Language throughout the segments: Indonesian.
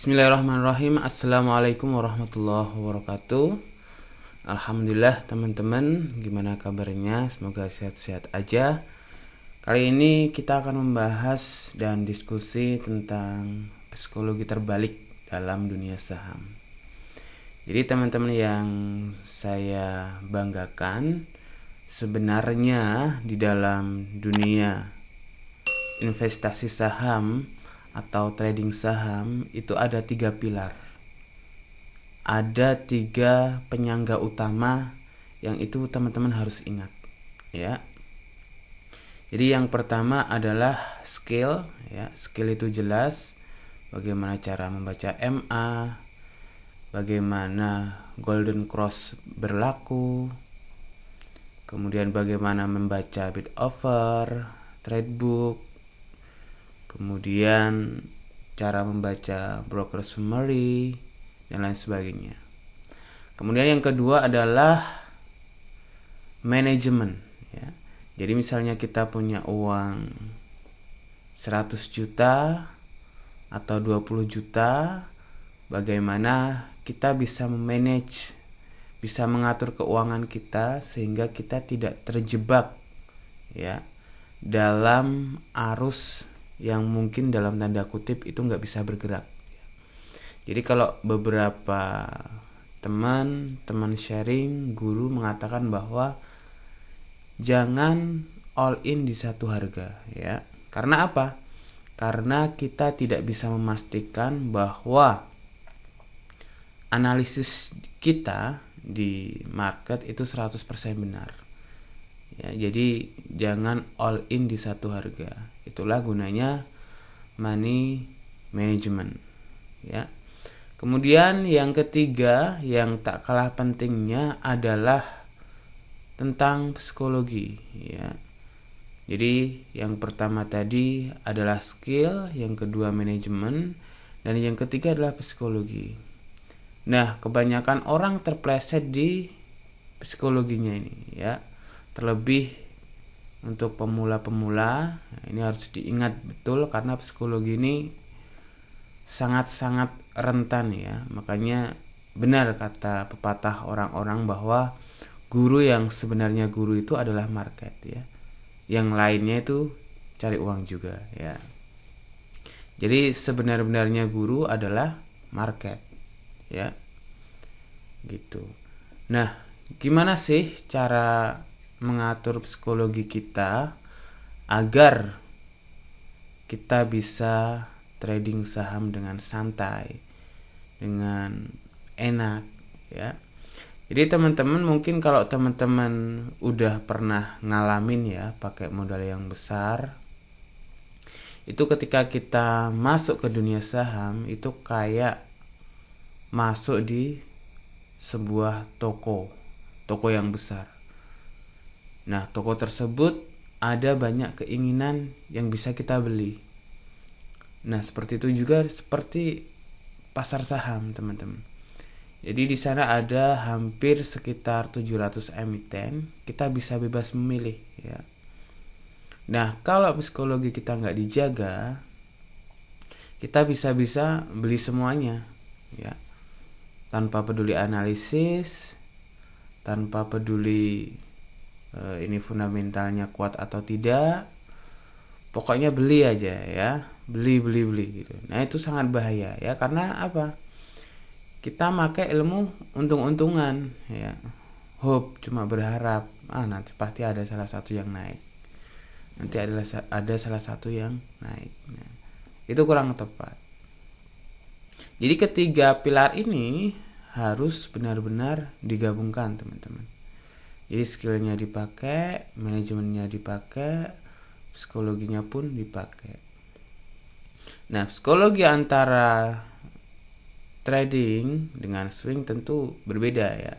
Bismillahirrahmanirrahim Assalamualaikum warahmatullahi wabarakatuh Alhamdulillah teman-teman Gimana kabarnya Semoga sehat-sehat aja Kali ini kita akan membahas dan diskusi tentang psikologi terbalik dalam dunia saham Jadi teman-teman yang saya banggakan Sebenarnya di dalam dunia investasi saham atau trading saham itu ada tiga pilar. Ada tiga penyangga utama yang itu teman-teman harus ingat, ya. Jadi yang pertama adalah skill, ya. Skill itu jelas bagaimana cara membaca MA, bagaimana golden cross berlaku, kemudian bagaimana membaca bid offer, trade book, kemudian cara membaca broker summary dan lain sebagainya. Kemudian yang kedua adalah manajemen ya. Jadi misalnya kita punya uang 100 juta atau 20 juta, bagaimana kita bisa memanage bisa mengatur keuangan kita sehingga kita tidak terjebak ya dalam arus yang mungkin dalam tanda kutip itu nggak bisa bergerak. Jadi kalau beberapa teman, teman sharing, guru mengatakan bahwa jangan all in di satu harga ya. Karena apa? Karena kita tidak bisa memastikan bahwa analisis kita di market itu 100% benar. Ya, jadi jangan all in di satu harga. Itulah gunanya money management ya. Kemudian yang ketiga yang tak kalah pentingnya adalah tentang psikologi ya. Jadi yang pertama tadi adalah skill, yang kedua manajemen, dan yang ketiga adalah psikologi. Nah, kebanyakan orang terpleset di psikologinya ini ya. Terlebih untuk pemula-pemula ini harus diingat betul karena psikologi ini sangat-sangat rentan ya makanya benar kata pepatah orang-orang bahwa guru yang sebenarnya guru itu adalah market ya yang lainnya itu cari uang juga ya jadi sebenarnya benarnya guru adalah market ya gitu nah gimana sih cara mengatur psikologi kita agar kita bisa trading saham dengan santai, dengan enak ya. Jadi teman-teman mungkin kalau teman-teman udah pernah ngalamin ya pakai modal yang besar itu ketika kita masuk ke dunia saham itu kayak masuk di sebuah toko, toko yang besar. Nah, toko tersebut ada banyak keinginan yang bisa kita beli. Nah, seperti itu juga seperti pasar saham, teman-teman. Jadi di sana ada hampir sekitar 700 emiten, kita bisa bebas memilih ya. Nah, kalau psikologi kita nggak dijaga, kita bisa-bisa beli semuanya ya. Tanpa peduli analisis, tanpa peduli Eh, ini fundamentalnya kuat atau tidak pokoknya beli aja ya beli beli beli gitu nah itu sangat bahaya ya karena apa kita pakai ilmu untung-untungan ya hope cuma berharap ah nanti pasti ada salah satu yang naik nanti ada ada salah satu yang naik nah, itu kurang tepat jadi ketiga pilar ini harus benar-benar digabungkan teman-teman jadi skillnya dipakai manajemennya dipakai psikologinya pun dipakai nah psikologi antara trading dengan swing tentu berbeda ya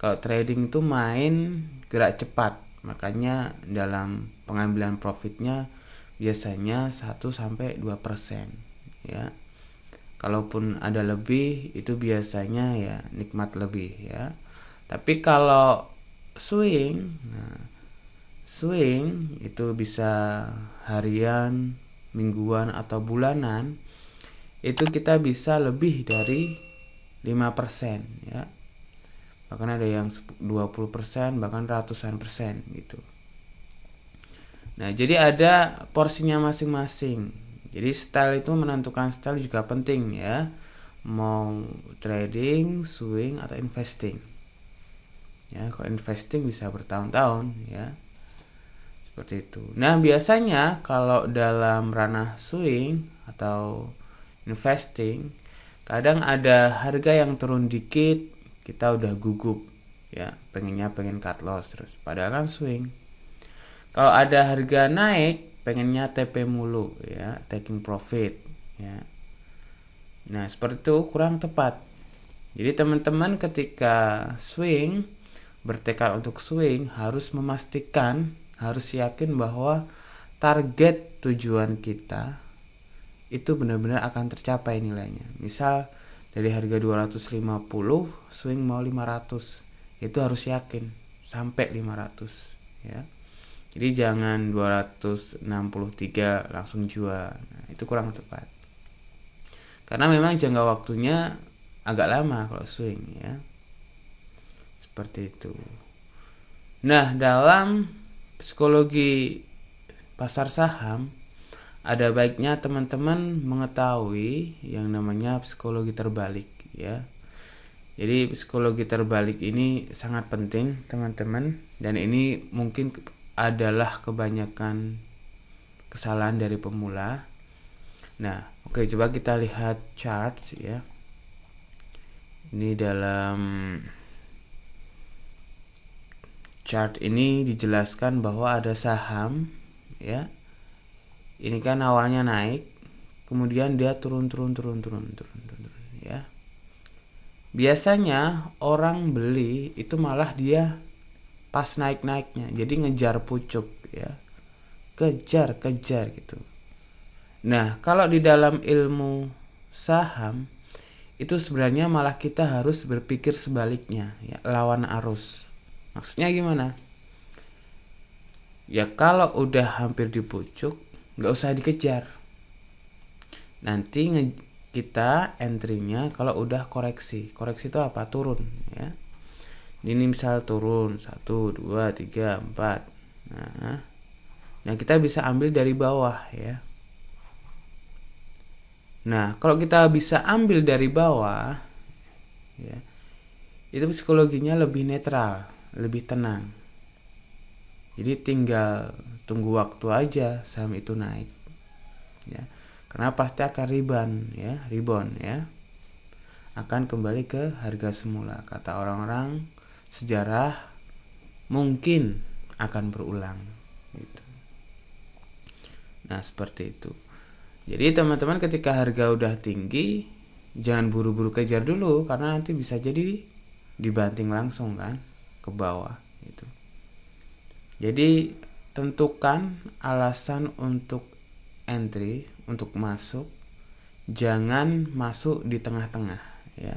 kalau trading itu main gerak cepat makanya dalam pengambilan profitnya biasanya 1 sampai 2 persen ya kalaupun ada lebih itu biasanya ya nikmat lebih ya tapi kalau swing nah, swing itu bisa harian mingguan atau bulanan itu kita bisa lebih dari 5% ya bahkan ada yang 20% bahkan ratusan persen gitu nah jadi ada porsinya masing-masing jadi style itu menentukan style juga penting ya mau trading swing atau investing ya kalau investing bisa bertahun-tahun ya seperti itu nah biasanya kalau dalam ranah swing atau investing kadang ada harga yang turun dikit kita udah gugup ya pengennya pengen cut loss terus padahal kan swing kalau ada harga naik pengennya TP mulu ya taking profit ya nah seperti itu kurang tepat jadi teman-teman ketika swing bertekad untuk swing harus memastikan, harus yakin bahwa target tujuan kita itu benar-benar akan tercapai nilainya. Misal dari harga 250 swing mau 500 itu harus yakin sampai 500 ya. Jadi jangan 263 langsung jual. Nah, itu kurang tepat. Karena memang jangka waktunya agak lama kalau swing ya seperti itu nah dalam psikologi pasar saham ada baiknya teman-teman mengetahui yang namanya psikologi terbalik ya jadi psikologi terbalik ini sangat penting teman-teman dan ini mungkin adalah kebanyakan kesalahan dari pemula nah oke coba kita lihat chart ya ini dalam chart ini dijelaskan bahwa ada saham ya. Ini kan awalnya naik, kemudian dia turun turun turun turun turun turun, turun ya. Biasanya orang beli itu malah dia pas naik-naiknya. Jadi ngejar pucuk ya. Kejar, kejar gitu. Nah, kalau di dalam ilmu saham itu sebenarnya malah kita harus berpikir sebaliknya ya, lawan arus maksudnya gimana ya kalau udah hampir di pucuk nggak usah dikejar nanti kita nya kalau udah koreksi koreksi itu apa turun ya ini misal turun satu, dua, tiga, empat. nah nah kita bisa ambil dari bawah ya nah kalau kita bisa ambil dari bawah ya itu psikologinya lebih netral lebih tenang. Jadi tinggal tunggu waktu aja saham itu naik. Ya. Karena pasti akan riban ya, ribon ya. Akan kembali ke harga semula kata orang-orang sejarah mungkin akan berulang gitu. Nah, seperti itu. Jadi teman-teman ketika harga udah tinggi jangan buru-buru kejar dulu karena nanti bisa jadi dibanting langsung kan ke bawah gitu. Jadi tentukan alasan untuk entry, untuk masuk. Jangan masuk di tengah-tengah ya.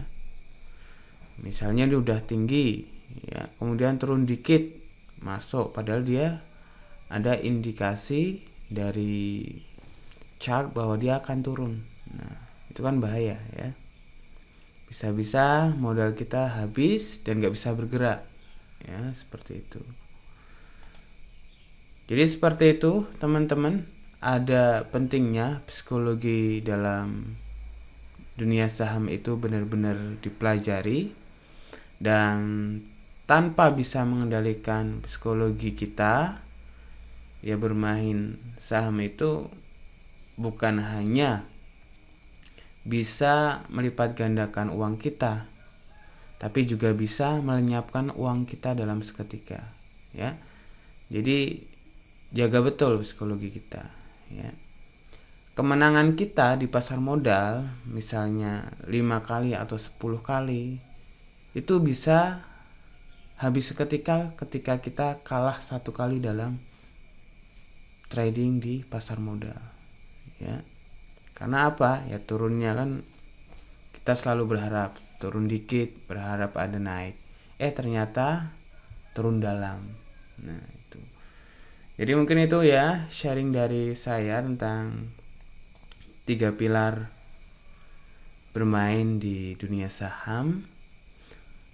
Misalnya dia udah tinggi ya, kemudian turun dikit masuk padahal dia ada indikasi dari chart bahwa dia akan turun. Nah, itu kan bahaya ya. Bisa-bisa modal kita habis dan nggak bisa bergerak ya seperti itu jadi seperti itu teman-teman ada pentingnya psikologi dalam dunia saham itu benar-benar dipelajari dan tanpa bisa mengendalikan psikologi kita ya bermain saham itu bukan hanya bisa melipat gandakan uang kita tapi juga bisa melenyapkan uang kita dalam seketika ya jadi jaga betul psikologi kita ya kemenangan kita di pasar modal misalnya 5 kali atau 10 kali itu bisa habis seketika ketika kita kalah satu kali dalam trading di pasar modal ya karena apa ya turunnya kan kita selalu berharap turun dikit berharap ada naik eh ternyata turun dalam nah itu jadi mungkin itu ya sharing dari saya tentang tiga pilar bermain di dunia saham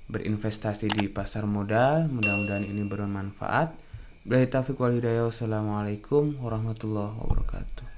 berinvestasi di pasar modal mudah-mudahan ini bermanfaat Bila Taufiq wal Hidayah Wassalamualaikum warahmatullahi wabarakatuh